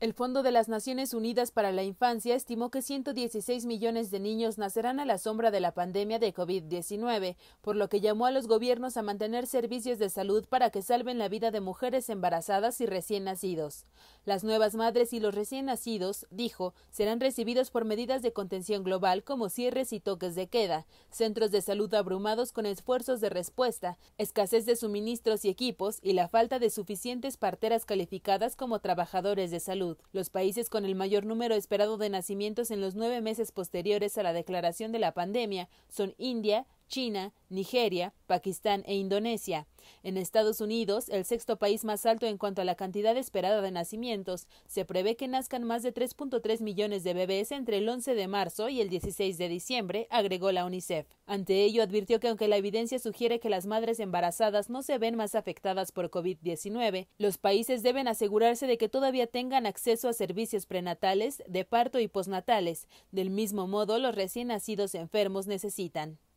El Fondo de las Naciones Unidas para la Infancia estimó que 116 millones de niños nacerán a la sombra de la pandemia de COVID-19, por lo que llamó a los gobiernos a mantener servicios de salud para que salven la vida de mujeres embarazadas y recién nacidos. Las nuevas madres y los recién nacidos, dijo, serán recibidos por medidas de contención global como cierres y toques de queda, centros de salud abrumados con esfuerzos de respuesta, escasez de suministros y equipos y la falta de suficientes parteras calificadas como trabajadores de salud. Los países con el mayor número esperado de nacimientos en los nueve meses posteriores a la declaración de la pandemia son India, China, Nigeria, Pakistán e Indonesia. En Estados Unidos, el sexto país más alto en cuanto a la cantidad esperada de nacimientos, se prevé que nazcan más de 3.3 millones de bebés entre el 11 de marzo y el 16 de diciembre, agregó la UNICEF. Ante ello, advirtió que aunque la evidencia sugiere que las madres embarazadas no se ven más afectadas por COVID-19, los países deben asegurarse de que todavía tengan acceso a servicios prenatales, de parto y posnatales. Del mismo modo, los recién nacidos enfermos necesitan.